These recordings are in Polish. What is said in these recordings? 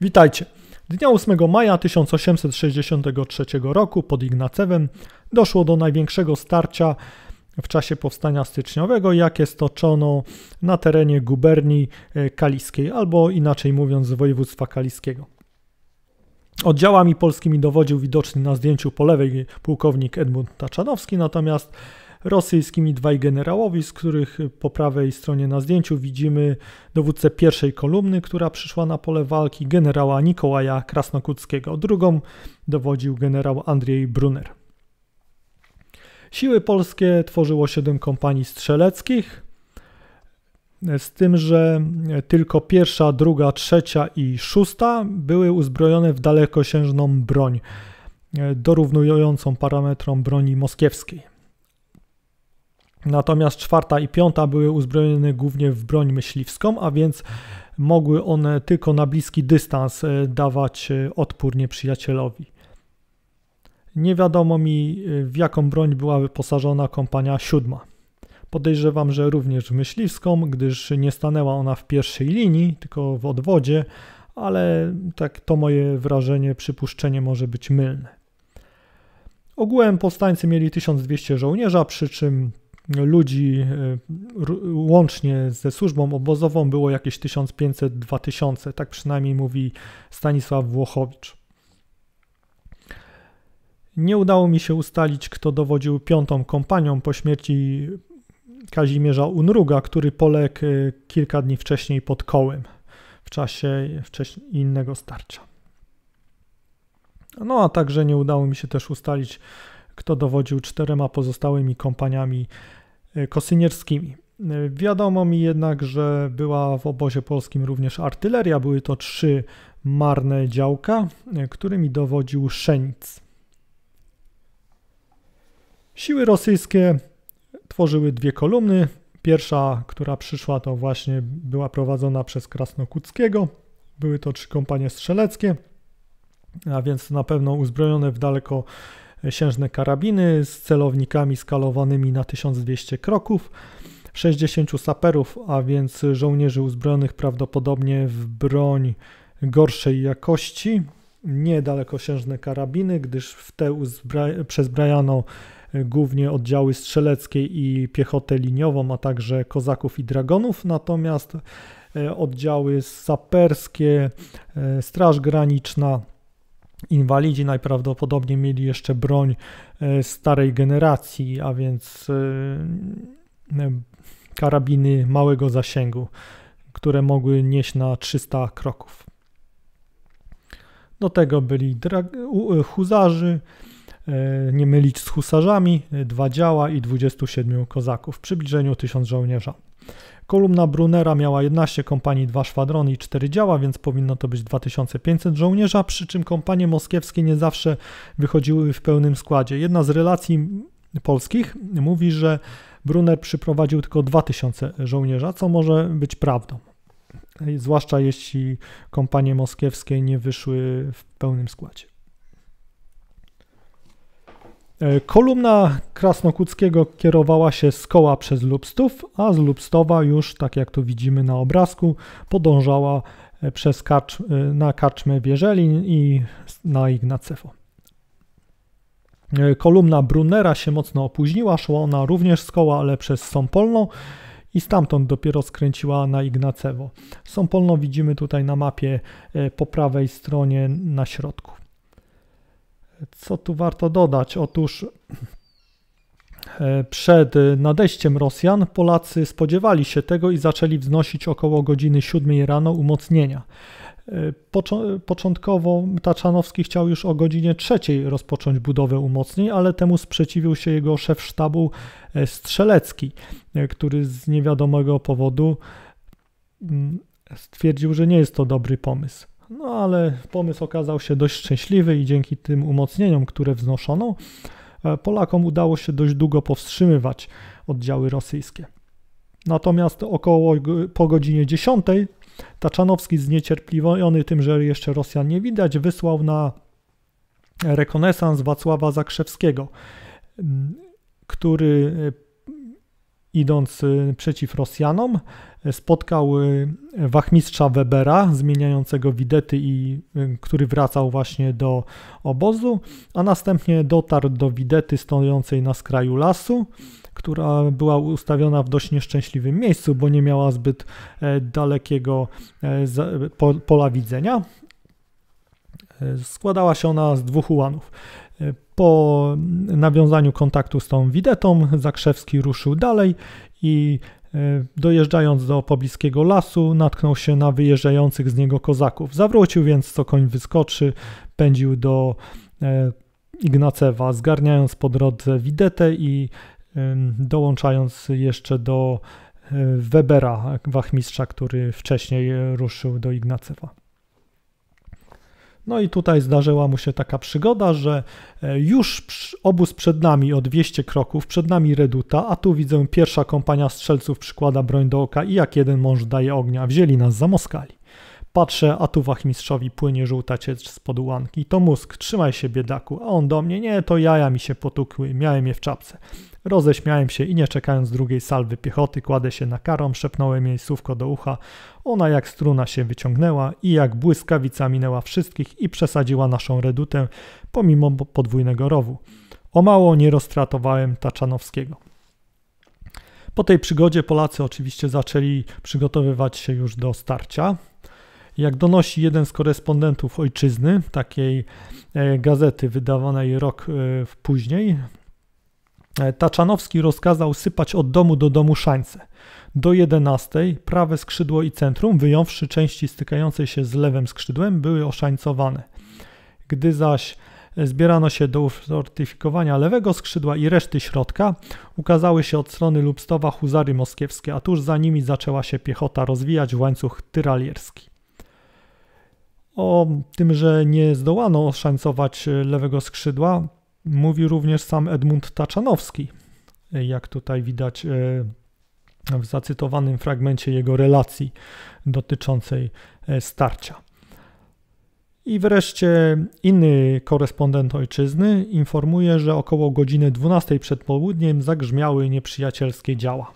Witajcie. Dnia 8 maja 1863 roku pod Ignacewem doszło do największego starcia w czasie powstania styczniowego, jakie stoczono na terenie guberni e, kaliskiej, albo inaczej mówiąc województwa kaliskiego. Oddziałami polskimi dowodził widoczny na zdjęciu po lewej pułkownik Edmund Taczanowski, natomiast rosyjskimi dwaj generałowi, z których po prawej stronie na zdjęciu widzimy dowódcę pierwszej kolumny, która przyszła na pole walki, generała Nikołaja Krasnokuckiego. Drugą dowodził generał Andrzej Brunner. Siły polskie tworzyło siedem kompanii strzeleckich, z tym, że tylko pierwsza, druga, trzecia i szósta były uzbrojone w dalekosiężną broń, e, dorównującą parametrom broni moskiewskiej. Natomiast czwarta i piąta były uzbrojone głównie w broń myśliwską, a więc mogły one tylko na bliski dystans e, dawać e, odpór nieprzyjacielowi. Nie wiadomo mi, e, w jaką broń była wyposażona kompania siódma. Podejrzewam, że również w myśliwską, gdyż nie stanęła ona w pierwszej linii, tylko w odwodzie, ale tak to moje wrażenie, przypuszczenie może być mylne. Ogółem powstańcy mieli 1200 żołnierza, przy czym ludzi e, łącznie ze służbą obozową było jakieś 1500-2000, tak przynajmniej mówi Stanisław Włochowicz. Nie udało mi się ustalić, kto dowodził piątą kompanią po śmierci Kazimierza Unruga, który poległ e, kilka dni wcześniej pod kołem w czasie innego starcia. No a także nie udało mi się też ustalić, kto dowodził czterema pozostałymi kompaniami E, kosynierskimi. E, wiadomo mi jednak, że była w obozie polskim również artyleria, były to trzy marne działka, e, którymi dowodził Szenic. Siły rosyjskie tworzyły dwie kolumny. Pierwsza, która przyszła, to właśnie była prowadzona przez Krasnokuckiego. Były to trzy kompanie strzeleckie, a więc na pewno uzbrojone w daleko siężne karabiny z celownikami skalowanymi na 1200 kroków, 60 saperów, a więc żołnierzy uzbrojonych prawdopodobnie w broń gorszej jakości, niedalekosiężne karabiny, gdyż w te uzbra- przezbrajano głównie oddziały strzeleckie i piechotę liniową, a także kozaków i dragonów, natomiast e, oddziały saperskie, e, Straż Graniczna, Inwalidzi najprawdopodobniej mieli jeszcze broń e, starej generacji, a więc e, karabiny małego zasięgu, które mogły nieść na 300 kroków. Do tego byli e, huzarzy, nie mylić z husarzami, dwa działa i 27 kozaków w przybliżeniu 1000 żołnierza. Kolumna Brunera miała 11 kompanii, 2 szwadrony i 4 działa, więc powinno to być 2500 żołnierza, przy czym kompanie moskiewskie nie zawsze wychodziły w pełnym składzie. Jedna z relacji polskich mówi, że Brunner przyprowadził tylko 2000 żołnierza, co może być prawdą. Zwłaszcza jeśli kompanie moskiewskie nie wyszły w pełnym składzie. E, kolumna Krasnokuckiego kierowała się z koła przez Lubstów, a z Lubstowa już, tak jak to widzimy na obrazku, podążała e, przez karcz, e, na karczmę Wierzelin i na Ignacewo. Kolumna Brunera się mocno opóźniła, szła ona również z koła, ale przez Sąpolną i stamtąd dopiero skręciła na Ignacewo. Sąpolną widzimy tutaj na mapie po prawej stronie na środku. Co tu warto dodać? Otóż e, przed e, nadejściem Rosjan Polacy spodziewali się tego i zaczęli wznosić około godziny 7 rano umocnienia. E, początkowo Taczanowski chciał już o godzinie 3 rozpocząć budowę umocnień, ale temu sprzeciwił się jego szef sztabu Strzelecki, który z niewiadomego powodu mm, stwierdził, że nie jest to dobry pomysł. No ale pomysł okazał się dość szczęśliwy i dzięki tym umocnieniom, które wznoszono, e, Polakom udało się dość długo powstrzymywać oddziały rosyjskie. Natomiast około po godzinie 10 Taczanowski zniecierpliwiony tym, że jeszcze Rosjan nie widać, wysłał na rekonesans Wacława Zakrzewskiego, który e, idąc y, przeciw Rosjanom, e, spotkał y, wachmistrza Webera, zmieniającego widety i y, który wracał właśnie do obozu, a następnie dotarł do widety stojącej na skraju lasu, która była ustawiona w dość nieszczęśliwym miejscu, bo nie miała zbyt e, dalekiego e, pola widzenia. Składała się ona z dwóch ułanów. Po nawiązaniu kontaktu z tą widetą, Zakrzewski ruszył dalej i e, dojeżdżając do pobliskiego lasu, natknął się na wyjeżdżających z niego kozaków. Zawrócił więc, co koń wyskoczy, pędził do e, Ignacewa, zgarniając po drodze widetę i dołączając jeszcze do e, Webera, wachmistrza, który wcześniej ruszył do Ignacewa. No i tutaj zdarzyła mu się taka przygoda, że e, już obóz przed nami o 200 kroków, przed nami reduta, a tu widzę pierwsza kompania strzelców przykłada broń do oka i jak jeden mąż daje ognia, wzięli nas za Moskali. Patrzę, a tu wachmistrzowi płynie żółta ciecz z ułanki. To mózg, trzymaj się biedaku. A on do mnie, nie, to jaja mi się potukły, miałem je w czapce. Roześmiałem się i nie czekając drugiej salwy piechoty, kładę się na karą, szepnąłem jej słówko do ucha. Ona jak struna się wyciągnęła i jak błyskawica minęła wszystkich i przesadziła naszą redutę pomimo podwójnego rowu. O mało nie roztratowałem Taczanowskiego. Po tej przygodzie Polacy oczywiście zaczęli przygotowywać się już do starcia. Jak donosi jeden z korespondentów ojczyzny, takiej e, gazety wydawanej rok e, później, E, Taczanowski rozkazał sypać od domu do domu szańce. Do 11 prawe skrzydło i centrum, wyjąwszy części stykającej się z lewym skrzydłem, były oszańcowane. Gdy zaś zbierano się do ufortyfikowania lewego skrzydła i reszty środka, ukazały się od strony Lubstowa huzary moskiewskie, a tuż za nimi zaczęła się piechota rozwijać w łańcuch tyralierski. O tym, że nie zdołano oszańcować lewego skrzydła, Mówi również sam Edmund Taczanowski, jak tutaj widać e, w zacytowanym fragmencie jego relacji dotyczącej e, starcia. I wreszcie inny korespondent ojczyzny informuje, że około godziny 12 przed południem zagrzmiały nieprzyjacielskie działa.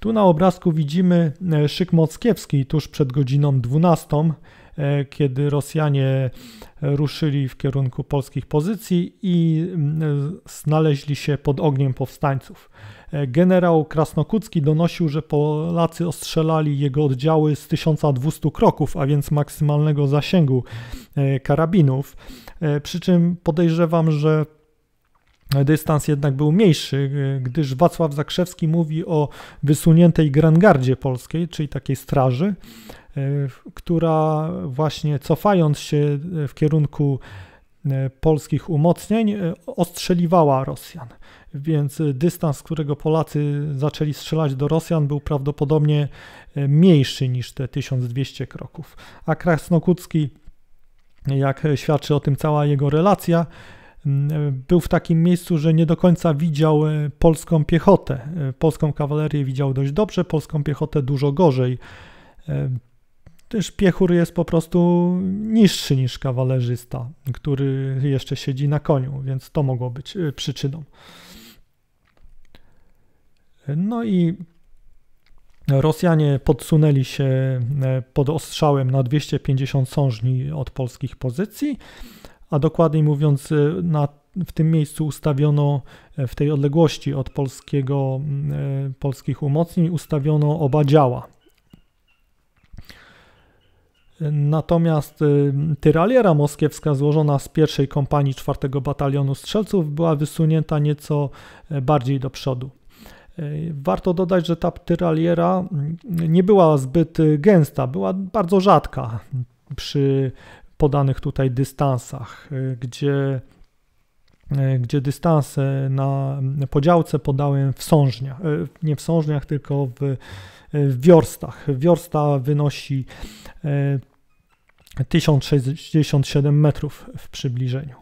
Tu na obrazku widzimy e, szyk mockiewski tuż przed godziną 12, E, kiedy Rosjanie ruszyli w kierunku polskich pozycji i mm, e, znaleźli się pod ogniem powstańców. E, generał Krasnokucki donosił, że Polacy ostrzelali jego oddziały z 1200 kroków, a więc maksymalnego zasięgu karabinów. Przy czym podejrzewam, że dystans jednak był mniejszy, gdyż Wacław Zakrzewski mówi o wysuniętej Grangardzie Polskiej, czyli takiej straży, która właśnie cofając się e, w kierunku e, polskich umocnień e, ostrzeliwała Rosjan. Więc dystans, którego Polacy zaczęli strzelać do Rosjan, był prawdopodobnie mniejszy niż te 1200 kroków. A Krasnokucki, jak świadczy o tym cała jego relacja, był w takim miejscu, że nie do końca widział polską piechotę. Polską kawalerię widział dość dobrze, polską piechotę dużo gorzej też piechur jest po prostu niższy niż kawalerzysta, który jeszcze siedzi na koniu, więc to mogło być y, przyczyną. No i Rosjanie podsunęli się e, pod ostrzałem na 250 sążni od polskich pozycji, a dokładniej mówiąc, e, na, w tym miejscu ustawiono, e, w tej odległości od polskiego, polskich umocnień, ustawiono oba działa Natomiast tyraliera moskiewska złożona z pierwszej kompanii 4 batalionu strzelców była wysunięta nieco e, bardziej do przodu. E, warto dodać, że ta tyraliera mm, nie była zbyt y, gęsta, była bardzo rzadka przy podanych tutaj dystansach, e, gdzie, gdzie dystanse na podziałce podałem w sążniach, nie w sążniach, tylko w w wiorstach. Wiorsta wynosi 1067 e, metrów w przybliżeniu.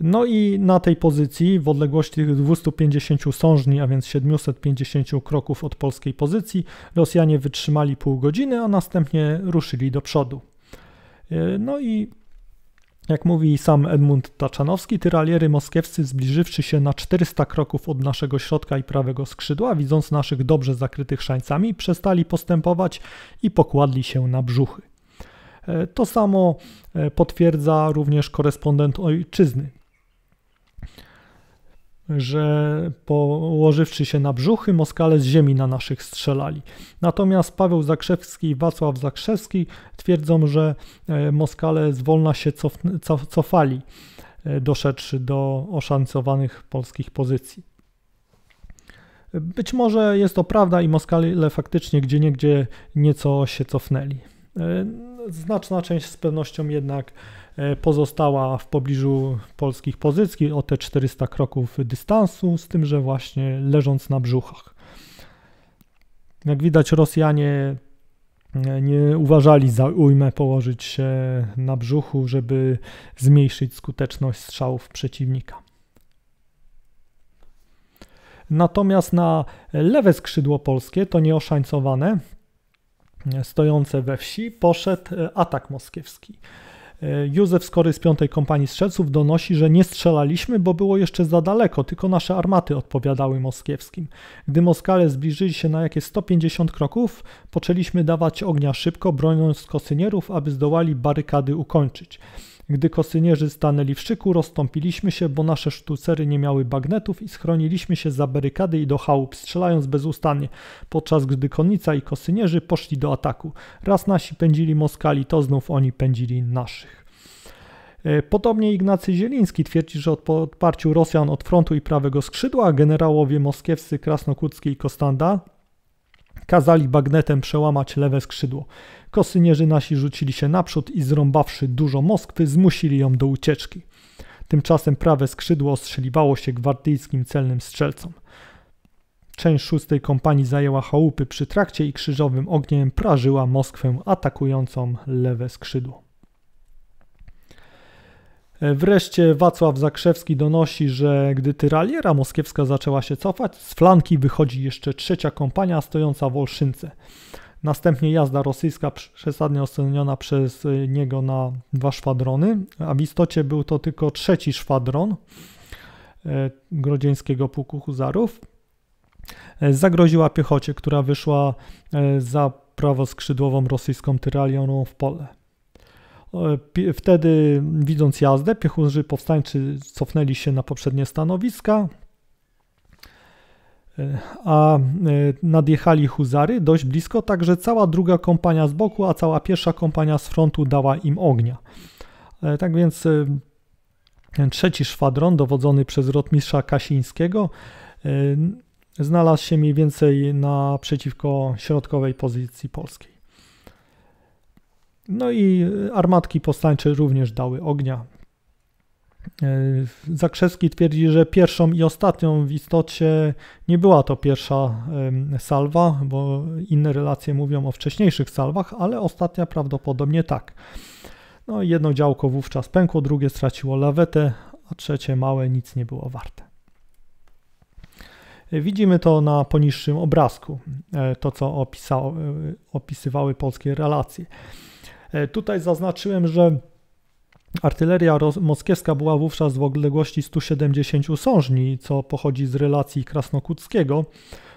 No i na tej pozycji w odległości 250 sążni, a więc 750 kroków od polskiej pozycji, Rosjanie wytrzymali pół godziny, a następnie ruszyli do przodu. E, no i jak mówi sam Edmund Taczanowski, tyraliery moskiewscy zbliżywszy się na 400 kroków od naszego środka i prawego skrzydła, widząc naszych dobrze zakrytych szańcami, przestali postępować i pokładli się na brzuchy. E, to samo e, potwierdza również korespondent ojczyzny że położywszy się na brzuchy, Moskale z ziemi na naszych strzelali. Natomiast Paweł Zakrzewski i Wacław Zakrzewski twierdzą, że e, Moskale z wolna się cof, cof, cofali, e, doszedłszy do oszancowanych polskich pozycji. Być może jest to prawda i Moskale faktycznie gdzieniegdzie nieco się cofnęli. E, znaczna część z pewnością jednak E, pozostała w pobliżu polskich pozycji o te 400 kroków dystansu, z tym, że właśnie leżąc na brzuchach. Jak widać, Rosjanie e, nie uważali za ujmę położyć się na brzuchu, żeby zmniejszyć skuteczność strzałów przeciwnika. Natomiast na lewe skrzydło polskie, to nieoszańcowane, stojące we wsi, poszedł e, atak moskiewski. E, Józef Skory z piątej kompanii strzelców donosi, że nie strzelaliśmy, bo było jeszcze za daleko, tylko nasze armaty odpowiadały moskiewskim. Gdy Moskale zbliżyli się na jakieś 150 kroków, poczęliśmy dawać ognia szybko, broniąc kosynierów, aby zdołali barykady ukończyć. Gdy kosynierzy stanęli w szyku, rozstąpiliśmy się, bo nasze sztucery nie miały bagnetów i schroniliśmy się za barykady i do chałup, strzelając bezustannie, podczas gdy konnica i kosynierzy poszli do ataku. Raz nasi pędzili Moskali, to znów oni pędzili naszych. E, podobnie Ignacy Zieliński twierdzi, że po odparciu Rosjan od frontu i prawego skrzydła generałowie moskiewscy Krasnokutski i Kostanda kazali bagnetem przełamać lewe skrzydło. Kosynierzy nasi rzucili się naprzód i zrąbawszy dużo Moskwy, zmusili ją do ucieczki. Tymczasem prawe skrzydło ostrzeliwało się gwardyjskim celnym strzelcom. Część szóstej kompanii zajęła chałupy przy trakcie i krzyżowym ogniem prażyła Moskwę atakującą lewe skrzydło. E, wreszcie Wacław Zakrzewski donosi, że gdy tyraliera moskiewska zaczęła się cofać, z flanki wychodzi jeszcze trzecia kompania stojąca w Olszynce. Następnie jazda rosyjska przesadnie oceniona przez e, niego na dwa szwadrony, a w istocie był to tylko trzeci szwadron e, grodzieńskiego pułku huzarów. Zagroziła piechocie, która wyszła za prawoskrzydłową rosyjską tyralioną w pole. Wtedy, widząc jazdę, piechurzy powstańczy cofnęli się na poprzednie stanowiska, e, a e, nadjechali huzary dość blisko, także cała druga kompania z boku, a cała pierwsza kompania z frontu dała im ognia. E, tak więc trzeci szwadron, dowodzony przez rotmistrza Kasińskiego, znalazł się mniej więcej naprzeciwko środkowej pozycji polskiej. No i armatki powstańcze również dały ognia. E, Zakrzewski twierdzi, że pierwszą i ostatnią w istocie nie była to pierwsza salwa, bo inne relacje mówią o wcześniejszych salwach, ale ostatnia prawdopodobnie tak. No, jedno działko wówczas pękło, drugie straciło lawetę, a trzecie małe nic nie było warte. E, widzimy to na poniższym obrazku, e, to co opisał, opisywały polskie relacje. E, tutaj zaznaczyłem, że Artyleria moskiewska była wówczas w odległości 170 sążni, co pochodzi z relacji Krasnokuckiego.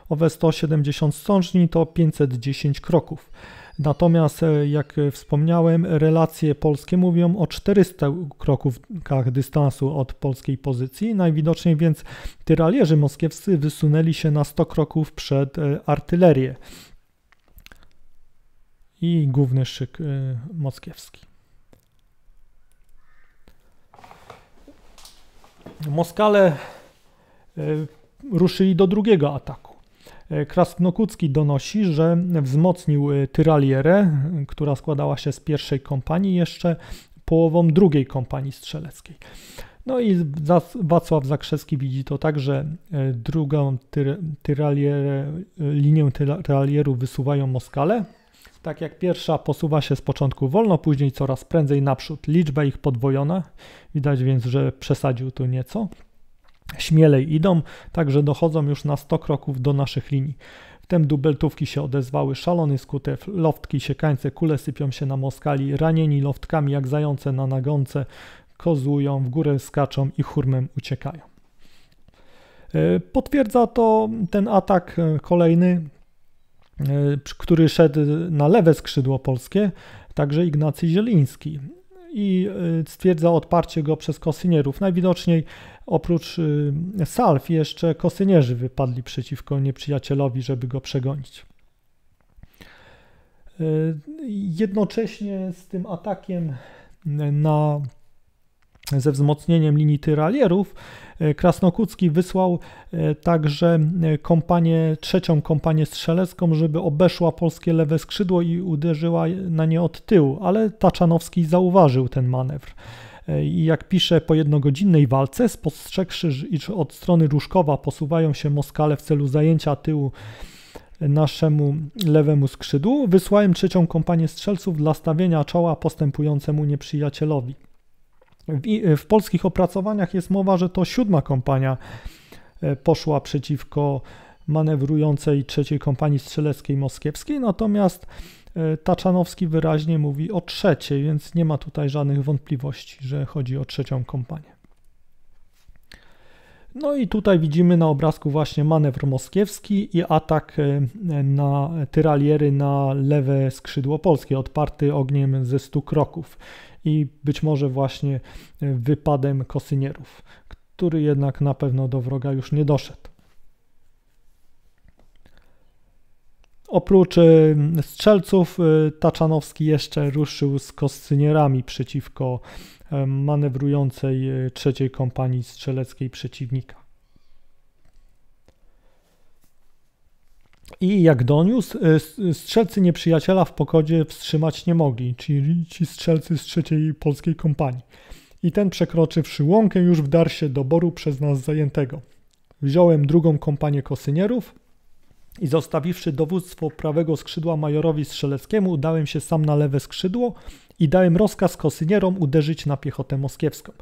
Owe 170 sążni to 510 kroków. Natomiast, e, jak wspomniałem, relacje polskie mówią o 400 kroków dystansu od polskiej pozycji. Najwidoczniej więc tyralierzy moskiewscy wysunęli się na 100 kroków przed e, artylerię i główny szyk y, moskiewski. Moskale y, ruszyli do drugiego ataku. Y, Krasnokucki donosi, że wzmocnił tyralierę, która składała się z pierwszej kompanii, jeszcze połową drugiej kompanii strzeleckiej. No i Wacław Zakrzewski widzi to tak, że drugą tyralierę linię tyralierów wysuwają Moskale, tak jak pierwsza posuwa się z początku wolno, później coraz prędzej naprzód. Liczba ich podwojona, widać więc, że przesadził tu nieco. Śmielej idą, także dochodzą już na 100 kroków do naszych linii. Wtem dubeltówki się odezwały, szalony skutew, loftki, siekańce, kule sypią się na moskali, ranieni loftkami jak zające na nagonce, kozują, w górę skaczą i hurmem uciekają. E, potwierdza to ten atak e, kolejny który szedł na lewe skrzydło polskie, także Ignacy Zieliński. I y, stwierdza odparcie go przez kosynierów. Najwidoczniej oprócz y, salw jeszcze kosynierzy wypadli przeciwko nieprzyjacielowi, żeby go przegonić. Y, jednocześnie z tym atakiem na, ze wzmocnieniem linii tyralierów E, Krasnokucki wysłał e, także e, kompanię, trzecią kompanię strzelecką, żeby obeszła polskie lewe skrzydło i uderzyła na nie od tyłu, ale Taczanowski zauważył ten manewr. I jak pisze, po jednogodzinnej walce, spostrzegłszy, iż od strony Różkowa posuwają się Moskale w celu zajęcia tyłu naszemu lewemu skrzydłu, wysłałem trzecią kompanię strzelców dla stawienia czoła postępującemu nieprzyjacielowi. W, w polskich opracowaniach jest mowa, że to siódma kompania e, poszła przeciwko manewrującej trzeciej kompanii strzeleckiej moskiewskiej, natomiast e, Taczanowski wyraźnie mówi o trzeciej, więc nie ma tutaj żadnych wątpliwości, że chodzi o trzecią kompanię. No i tutaj widzimy na obrazku właśnie manewr moskiewski i atak e, na tyraliery na lewe skrzydło polskie, odparty ogniem ze 100 kroków i być może właśnie e, wypadem kosynierów, który jednak na pewno do wroga już nie doszedł. Oprócz e, strzelców, e, Taczanowski jeszcze ruszył z kosynierami przeciwko manewrującej trzeciej kompanii strzeleckiej przeciwnika. I jak doniósł, e, strzelcy nieprzyjaciela w pokodzie wstrzymać nie mogli, czyli ci strzelcy z trzeciej polskiej kompanii. I ten przekroczywszy łąkę już wdarł się do boru przez nas zajętego. Wziąłem drugą kompanię kosynierów i zostawiwszy dowództwo prawego skrzydła majorowi Strzeleckiemu, udałem się sam na lewe skrzydło i dałem rozkaz kosynierom uderzyć na piechotę moskiewską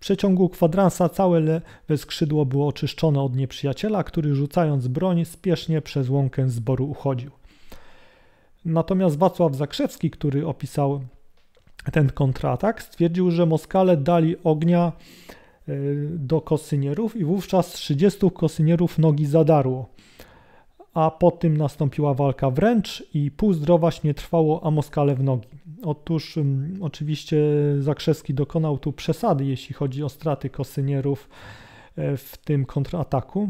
przeciągu kwadransa całe lewe skrzydło było oczyszczone od nieprzyjaciela, który rzucając broń spiesznie przez łąkę zboru uchodził. Natomiast Wacław Zakrzewski, który opisał ten kontratak, stwierdził, że Moskale dali ognia e, do kosynierów i wówczas 30 kosynierów nogi zadarło. A po tym nastąpiła walka wręcz i pół zdrowaś nie trwało, a Moskale w nogi. Otóż mm, oczywiście Zakrzewski dokonał tu przesady, jeśli chodzi o straty kosynierów e, w tym kontrataku.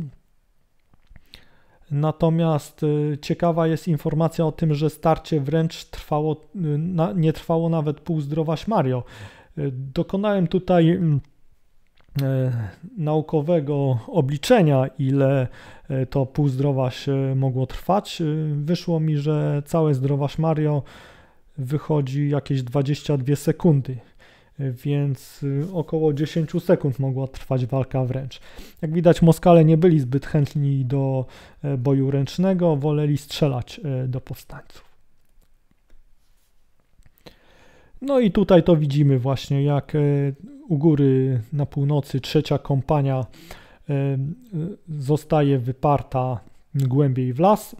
Natomiast e, ciekawa jest informacja o tym, że starcie wręcz trwało, e, nie trwało nawet pół zdrowaś Mario. Dokonałem tutaj mm, naukowego obliczenia, ile to pół zdrowaś mogło trwać. Wyszło mi, że całe zdrowaś Mario wychodzi jakieś 22 sekundy, więc y, około 10 sekund mogła trwać walka wręcz. Jak widać, Moskale nie byli zbyt chętni do e, boju ręcznego, woleli strzelać e, do powstańców. No i tutaj to widzimy właśnie, jak e, u góry na północy trzecia kompania zostaje wyparta głębiej w las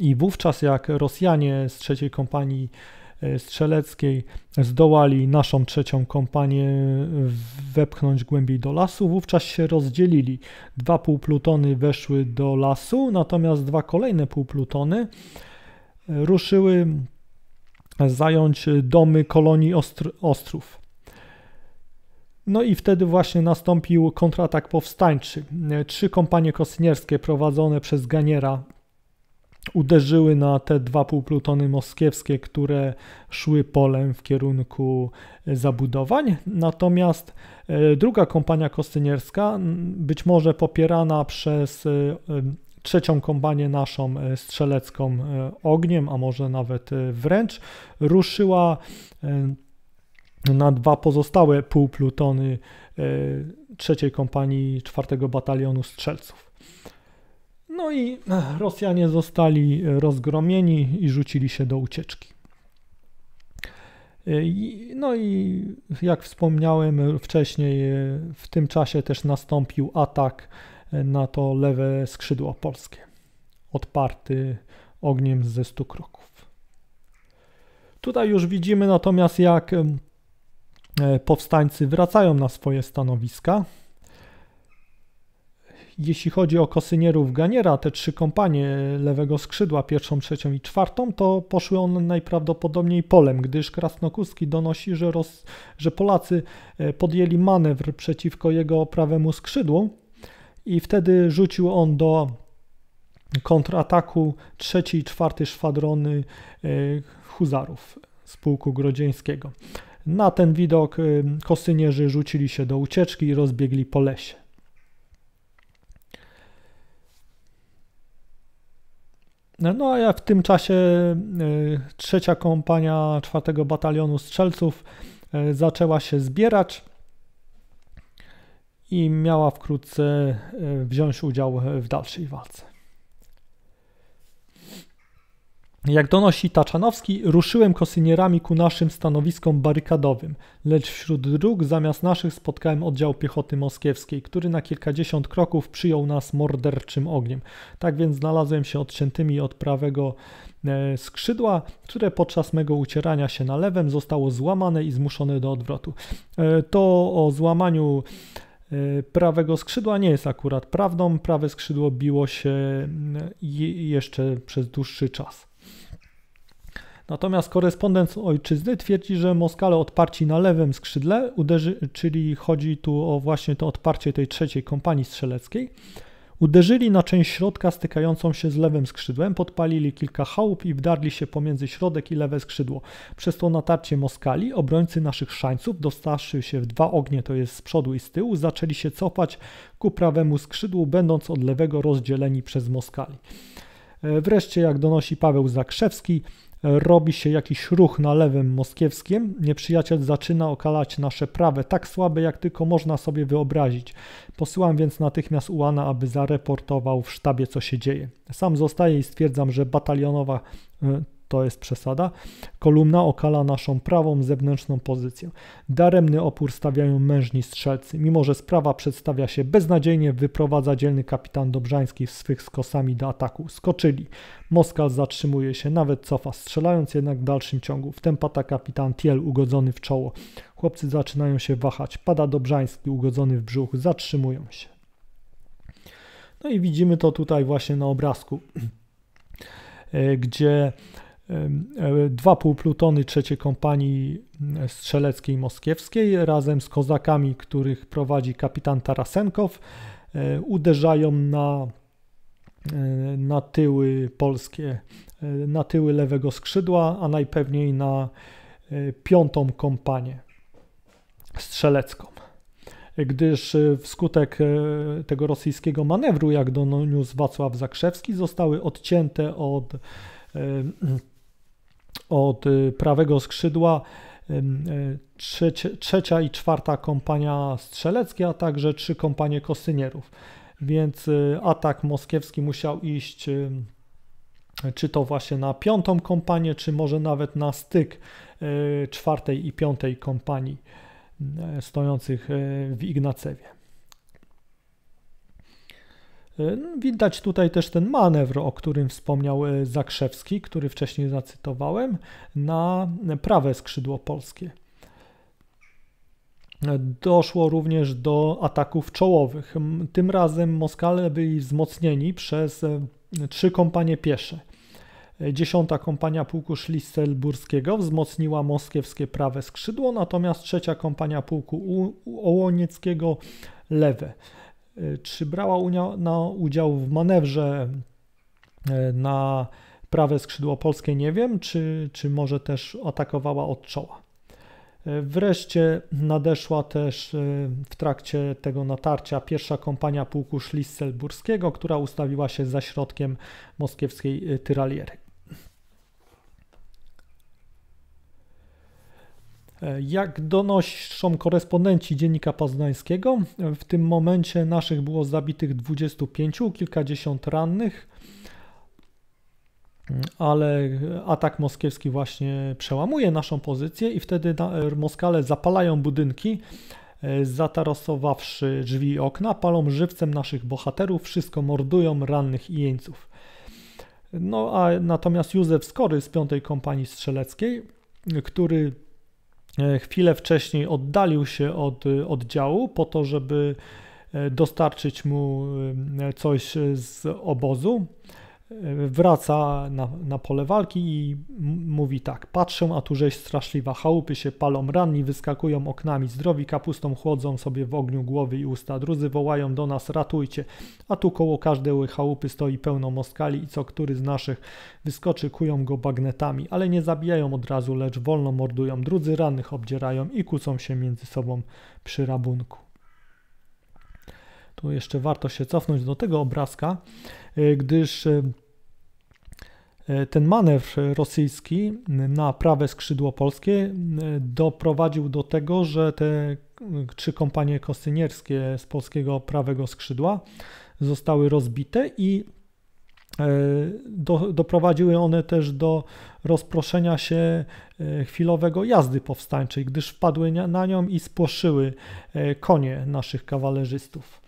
i wówczas jak Rosjanie z trzeciej kompanii e, strzeleckiej zdołali naszą trzecią kompanię e, wepchnąć głębiej do lasu, wówczas się rozdzielili. Dwa półplutony weszły do lasu, natomiast dwa kolejne półplutony e, ruszyły zająć domy kolonii ostr ostrów. No i wtedy właśnie nastąpił kontratak powstańczy. Trzy kompanie Kosynierskie prowadzone przez Ganiera uderzyły na te dwa półplutony moskiewskie, które szły polem w kierunku e, zabudowań. Natomiast e, druga kompania kostynierska, być może popierana przez e, trzecią kompanię naszą strzelecką ogniem, a może nawet wręcz, ruszyła na dwa pozostałe półplutony trzeciej kompanii czwartego batalionu strzelców. No i eh, Rosjanie zostali rozgromieni i rzucili się do ucieczki. Eh, no i jak wspomniałem wcześniej, eh, w tym czasie też nastąpił atak na to lewe skrzydło polskie, odparty ogniem ze stu kroków. Tutaj już widzimy natomiast, jak powstańcy wracają na swoje stanowiska jeśli chodzi o kosynierów Ganiera, te trzy kompanie lewego skrzydła, pierwszą, trzecią i czwartą, to poszły one najprawdopodobniej polem, gdyż Krasnokuski donosi, że, roz, że Polacy e, podjęli manewr przeciwko jego prawemu skrzydłu i wtedy rzucił on do kontrataku trzeci i czwarty szwadrony e, huzarów z pułku grodzieńskiego. Na ten widok e, kosynierzy rzucili się do ucieczki i rozbiegli po lesie. No, no a ja w tym czasie y, trzecia kompania czwartego batalionu strzelców y, zaczęła się zbierać i miała wkrótce y, wziąć udział w dalszej walce. Jak donosi Taczanowski, ruszyłem kosynierami ku naszym stanowiskom barykadowym, lecz wśród dróg zamiast naszych spotkałem oddział piechoty moskiewskiej, który na kilkadziesiąt kroków przyjął nas morderczym ogniem. Tak więc znalazłem się odciętymi od prawego e, skrzydła, które podczas mego ucierania się na lewem zostało złamane i zmuszone do odwrotu. E, to o złamaniu e, prawego skrzydła nie jest akurat prawdą. Prawe skrzydło biło się jeszcze przez dłuższy czas. Natomiast korespondent ojczyzny twierdzi, że Moskale odparci na lewym skrzydle, uderzy, czyli chodzi tu o właśnie to odparcie tej trzeciej kompanii strzeleckiej, uderzyli na część środka stykającą się z lewym skrzydłem, podpalili kilka chałup i wdarli się pomiędzy środek i lewe skrzydło. Przez to natarcie Moskali, obrońcy naszych szańców, dostawszy się w dwa ognie, to jest z przodu i z tyłu, zaczęli się cofać ku prawemu skrzydłu, będąc od lewego rozdzieleni przez Moskali. E, wreszcie, jak donosi Paweł Zakrzewski, robi się jakiś ruch na lewym moskiewskim, nieprzyjaciel zaczyna okalać nasze prawe, tak słabe jak tylko można sobie wyobrazić. Posyłam więc natychmiast Ułana, aby zareportował w sztabie, co się dzieje. Sam zostaję i stwierdzam, że batalionowa e, to jest przesada. Kolumna okala naszą prawą zewnętrzną pozycję. Daremny opór stawiają mężni strzelcy. Mimo, że sprawa przedstawia się beznadziejnie, wyprowadza dzielny kapitan Dobrzański swych skosami do ataku. Skoczyli. Moskal zatrzymuje się, nawet cofa, strzelając jednak w dalszym ciągu. W tym pata kapitan Tiel ugodzony w czoło. Chłopcy zaczynają się wahać. Pada Dobrzański ugodzony w brzuch. Zatrzymują się. No i widzimy to tutaj właśnie na obrazku, e, gdzie dwa półplutony trzeciej kompanii strzeleckiej moskiewskiej razem z kozakami, których prowadzi kapitan Tarasenkow, e, uderzają na, e, na tyły polskie, e, na tyły lewego skrzydła, a najpewniej na piątą kompanię strzelecką. Gdyż wskutek tego rosyjskiego manewru, jak doniósł Wacław Zakrzewski, zostały odcięte od od y, prawego skrzydła y, trzecia i czwarta kompania strzeleckie, a także trzy kompanie kosynierów. Więc y, atak moskiewski musiał iść czy to właśnie na piątą kompanię, czy może nawet na styk czwartej i piątej kompanii stojących w Ignacewie. E, no, widać tutaj też ten manewr, o którym wspomniał e, Zakrzewski, który wcześniej zacytowałem, na prawe skrzydło polskie. E, doszło również do ataków czołowych. Tym razem Moskale byli wzmocnieni przez trzy kompanie piesze. Dziesiąta kompania pułku Szlistelburskiego wzmocniła moskiewskie prawe skrzydło, natomiast trzecia kompania pułku Ołonieckiego lewe. Czy brała udział w manewrze e, na prawe skrzydło polskie, nie wiem, czy, czy może też atakowała od czoła. E, wreszcie nadeszła też e, w trakcie tego natarcia pierwsza kompania pułku Szlisselburskiego, która ustawiła się za środkiem moskiewskiej tyraliery. E, jak donoszą korespondenci Dziennika Poznańskiego, w tym momencie naszych było zabitych 25, kilkadziesiąt rannych, ale atak moskiewski właśnie przełamuje naszą pozycję i wtedy e, Moskale zapalają budynki, e, zatarosowawszy drzwi i okna, palą żywcem naszych bohaterów, wszystko mordują rannych i jeńców. No a natomiast Józef Skory z 5 Kompanii Strzeleckiej, który E, chwilę wcześniej oddalił się od e, oddziału po to, żeby e, dostarczyć mu coś z obozu wraca na, na pole walki i mówi tak. Patrzę, a tu rzeź straszliwa. Chałupy się palą, ranni wyskakują oknami, zdrowi kapustą chłodzą sobie w ogniu głowy i usta. Drudzy wołają do nas, ratujcie. A tu koło każdej chałupy stoi pełno moskali i co który z naszych wyskoczy, kują go bagnetami, ale nie zabijają od razu, lecz wolno mordują. Drudzy rannych obdzierają i kłócą się między sobą przy rabunku. Tu jeszcze warto się cofnąć do tego obrazka, e, gdyż e, E, ten manewr rosyjski na prawe skrzydło polskie e, doprowadził do tego, że te trzy kompanie kosynierskie z polskiego prawego skrzydła zostały rozbite i E, do, doprowadziły one też do rozproszenia się e, chwilowego jazdy powstańczej, gdyż wpadły na nią i spłoszyły e, konie naszych kawalerzystów,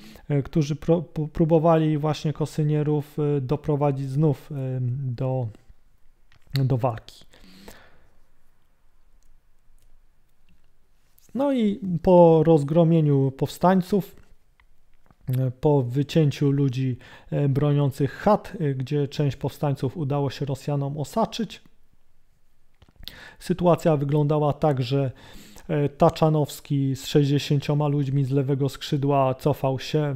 którzy pro, próbowali właśnie kosynierów doprowadzić znów do, do walki. No i po rozgromieniu powstańców po wycięciu ludzi e, broniących chat, e, gdzie część powstańców udało się Rosjanom osaczyć. Sytuacja wyglądała tak, że e, Taczanowski z 60 ludźmi z lewego skrzydła cofał się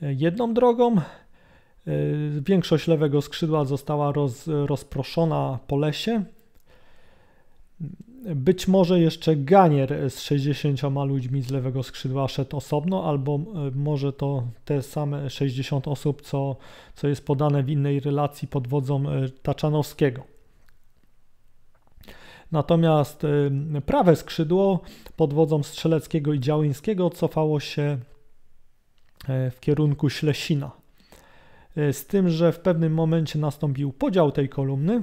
jedną drogą. Większość lewego skrzydła została roz, rozproszona po lesie. Być może jeszcze Ganier z 60 ludźmi z lewego skrzydła szedł osobno, albo e, może to te same 60 osób, co, co jest podane w innej relacji pod wodzą e, Taczanowskiego. Natomiast e, prawe skrzydło pod wodzą Strzeleckiego i Działyńskiego cofało się w kierunku Ślesina. Z tym, że w pewnym momencie nastąpił podział tej kolumny,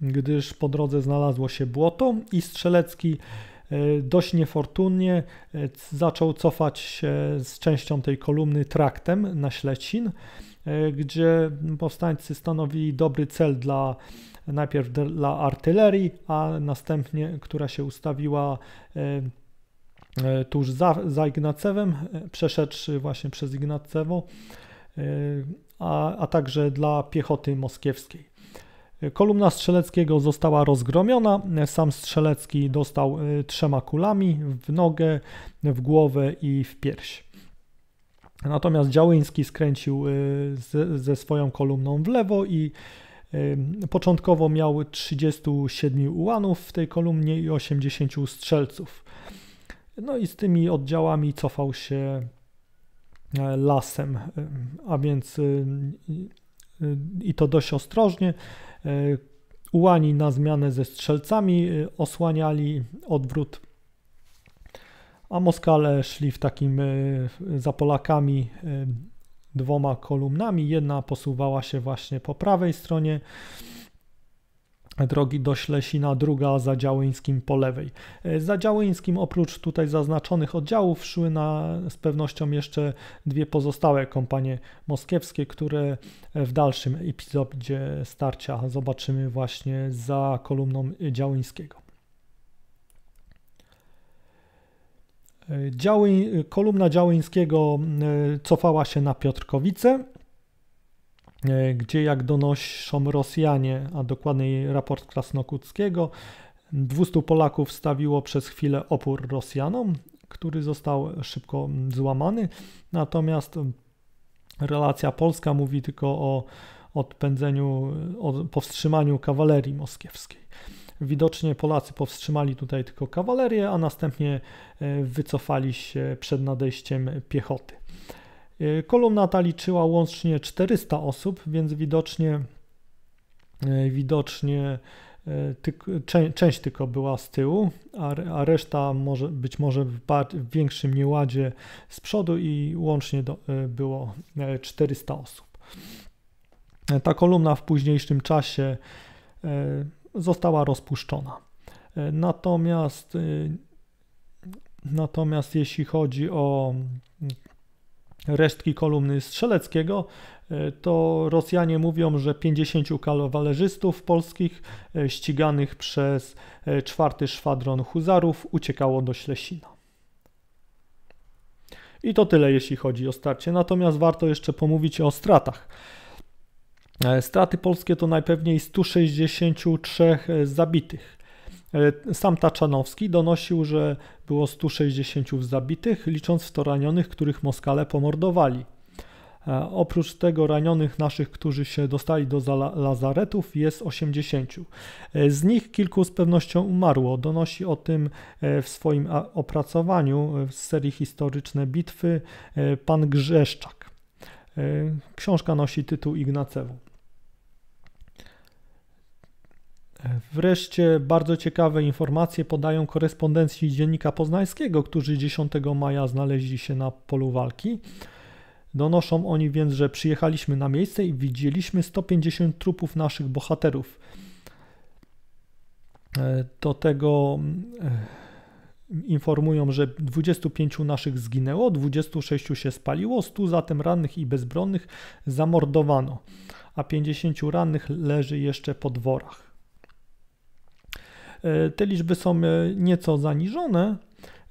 gdyż po drodze znalazło się błoto i Strzelecki e, dość niefortunnie e, zaczął cofać się z częścią tej kolumny traktem na Ślecin, e, gdzie powstańcy stanowili dobry cel dla najpierw dla artylerii, a następnie, która się ustawiła tuż za, za Ignacewem, przeszedłszy właśnie przez Ignacewo, a, a także dla piechoty moskiewskiej. Kolumna Strzeleckiego została rozgromiona, sam Strzelecki dostał y, trzema kulami w nogę, w głowę i w pierś. Natomiast Działyński skręcił y, ze, ze swoją kolumną w lewo i y, Początkowo miał 37 ułanów w tej kolumnie i 80 strzelców. No i z tymi oddziałami cofał się lasem, a więc Y, i to dość ostrożnie. Y, ułani na zmianę ze strzelcami y, osłaniali odwrót, a Moskale szli w takim za Polakami dwoma kolumnami. Jedna posuwała się właśnie po prawej stronie drogi do Ślesina, druga za Działyńskim po lewej. E, za Działyńskim oprócz tutaj zaznaczonych oddziałów szły na, z pewnością jeszcze dwie pozostałe kompanie moskiewskie, które e, w dalszym epizodzie starcia zobaczymy właśnie za kolumną Działyńskiego. E, Działy, kolumna Działyńskiego cofała się na Piotrkowice, E, gdzie jak donoszą Rosjanie, a dokładniej raport Krasnokuckiego, 200 Polaków stawiło przez chwilę opór Rosjanom, który został szybko złamany. Natomiast relacja polska mówi tylko o odpędzeniu, o powstrzymaniu kawalerii moskiewskiej. Widocznie Polacy powstrzymali tutaj tylko kawalerię, a następnie e, wycofali się przed nadejściem piechoty. E, kolumna ta liczyła łącznie 400 osób, więc widocznie, e, widocznie e, tyk, część tylko była z tyłu, a, a reszta może, być może w, w, większym nieładzie z przodu i łącznie do, było 400 osób. Ta kolumna w późniejszym czasie została rozpuszczona. Natomiast, natomiast jeśli chodzi o resztki kolumny strzeleckiego, e, to Rosjanie mówią, że 50 kawalerzystów polskich e, ściganych przez e, czwarty szwadron huzarów uciekało do Ślesina. I to tyle, jeśli chodzi o starcie. Natomiast warto jeszcze pomówić o stratach. Straty polskie to najpewniej 163 zabitych. Sam Taczanowski donosił, że było 160 zabitych, licząc w to ranionych, których Moskale pomordowali. E, oprócz tego ranionych naszych, którzy się dostali do lazaretów jest 80. E, z nich kilku z pewnością umarło. Donosi o tym e, w swoim opracowaniu w serii historyczne bitwy pan Grzeszczak. Książka nosi tytuł Ignacewu. Wreszcie bardzo ciekawe informacje podają korespondencji dziennika poznańskiego, którzy 10 maja znaleźli się na polu walki. Donoszą oni więc, że przyjechaliśmy na miejsce i widzieliśmy 150 trupów naszych bohaterów. E, do tego e, informują, że 25 naszych zginęło, 26 się spaliło, 100 zatem rannych i bezbronnych zamordowano, a 50 rannych leży jeszcze po dworach. E, te liczby są e, nieco zaniżone,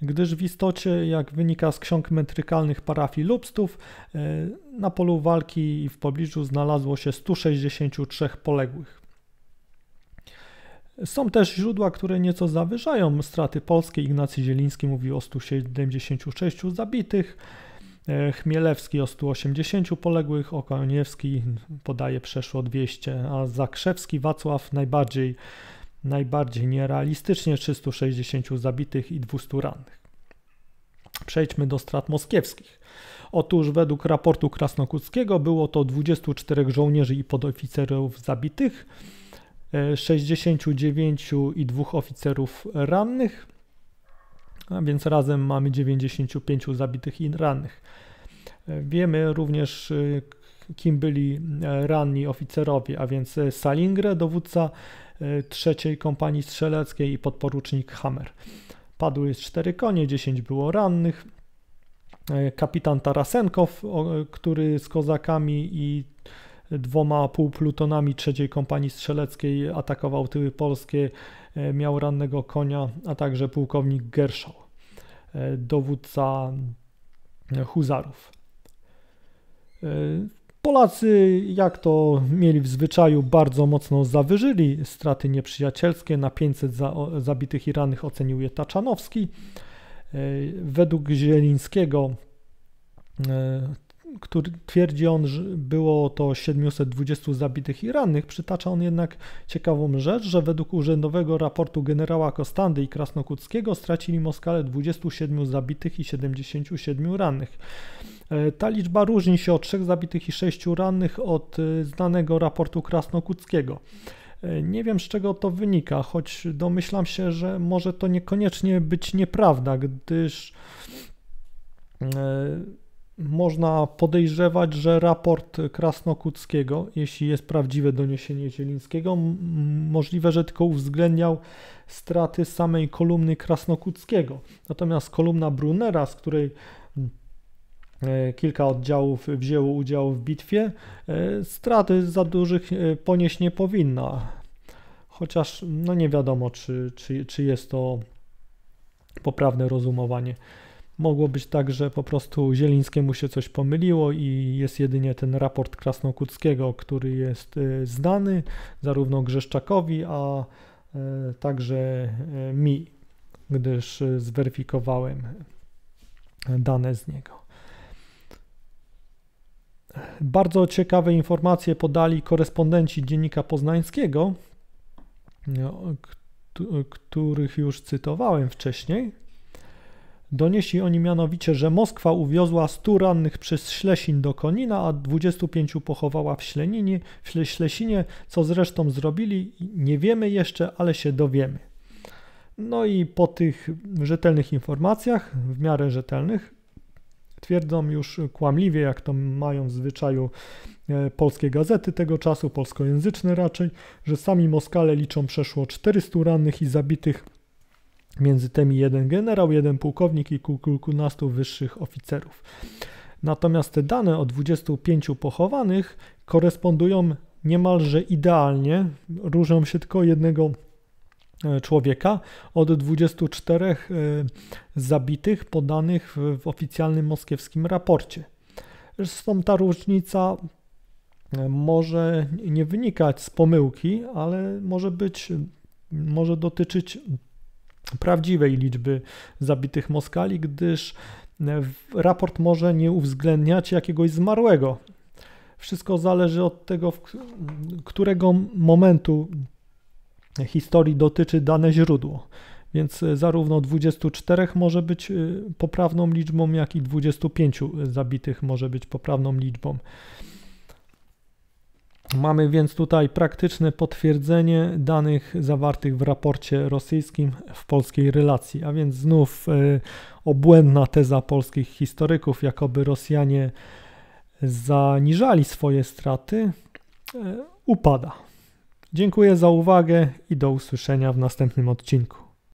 gdyż w istocie, jak wynika z ksiąg metrykalnych parafii lubstów, e, na polu walki i w pobliżu znalazło się 163 poległych. Są też źródła, które nieco zawyżają straty polskie. Ignacy Zieliński mówi o 176 zabitych, Chmielewski o 180 poległych, Okoniewski podaje przeszło 200, a Zakrzewski Wacław najbardziej najbardziej nierealistycznie 360 zabitych i 200 rannych. Przejdźmy do strat moskiewskich. Otóż według raportu Krasnokuckiego było to 24 żołnierzy i podoficerów zabitych, 69 e, i dwóch oficerów rannych, a więc razem mamy 95 zabitych i rannych. E, wiemy również e, kim byli e, ranni oficerowie, a więc e, Salingre, dowódca e, trzeciej kompanii strzeleckiej i podporucznik Hammer. Padły cztery konie, 10 było rannych. Kapitan Tarasenkow, który z kozakami i dwoma półplutonami trzeciej kompanii strzeleckiej atakował tyły polskie, miał rannego konia, a także pułkownik Gerszał, dowódca huzarów. Polacy, jak to mieli w zwyczaju, bardzo mocno zawyżyli straty nieprzyjacielskie. Na 500 za, zabitych i rannych ocenił je Taczanowski. E, według Zielińskiego, e, który twierdzi on, że było to 720 zabitych i rannych, przytacza on jednak ciekawą rzecz, że według urzędowego raportu generała Kostandy i Krasnokuckiego stracili Moskale 27 zabitych i 77 rannych. E, ta liczba różni się od 3 zabitych i 6 rannych od e, znanego raportu Krasnokuckiego. E, nie wiem z czego to wynika, choć domyślam się, że może to niekoniecznie być nieprawda, gdyż można podejrzewać, że raport Krasnokuckiego, jeśli jest prawdziwe doniesienie Zielińskiego, możliwe, że tylko uwzględniał straty samej kolumny Krasnokuckiego. Natomiast kolumna Brunera, z której E, kilka oddziałów wzięło udział w bitwie, e, straty za dużych e, ponieść nie powinna, Chociaż no nie wiadomo, czy, czy, czy jest to poprawne rozumowanie. Mogło być tak, że po prostu Zielińskiemu się coś pomyliło i jest jedynie ten raport Krasnokuckiego, który jest znany zarówno Grzeszczakowi, a także mi, gdyż zweryfikowałem dane z niego. Bardzo ciekawe informacje podali korespondenci Dziennika Poznańskiego, no, których już cytowałem wcześniej. Donieśli oni mianowicie, że Moskwa uwiozła 100 rannych przez Ślesin do Konina, a 25 pochowała w, w Ślesinie, co zresztą zrobili, nie wiemy jeszcze, ale się dowiemy. No i po tych rzetelnych informacjach, w miarę rzetelnych, Twierdzą już kłamliwie, jak to mają w zwyczaju e, polskie gazety tego czasu, polskojęzyczne raczej, że sami Moskale liczą przeszło 400 rannych i zabitych, między tymi jeden generał, jeden pułkownik i kilkunastu wyższych oficerów. Natomiast te dane o 25 pochowanych korespondują niemalże idealnie, różnią się tylko jednego E, człowieka. Od 24 e, zabitych podanych w oficjalnym moskiewskim raporcie. Zresztą ta różnica e, może nie wynikać z pomyłki, ale może być, może dotyczyć prawdziwej liczby zabitych Moskali, gdyż raport może nie uwzględniać jakiegoś zmarłego. Wszystko zależy od tego, którego momentu historii dotyczy dane źródło. Więc e, zarówno 24 może być e, poprawną liczbą, jak i 25 zabitych może być poprawną liczbą. Mamy więc tutaj praktyczne potwierdzenie danych zawartych w raporcie rosyjskim w polskiej relacji, a więc znów y, obłędna teza polskich historyków, jakoby Rosjanie zaniżali swoje straty, y, upada. Dziękuję za uwagę i do usłyszenia w następnym odcinku.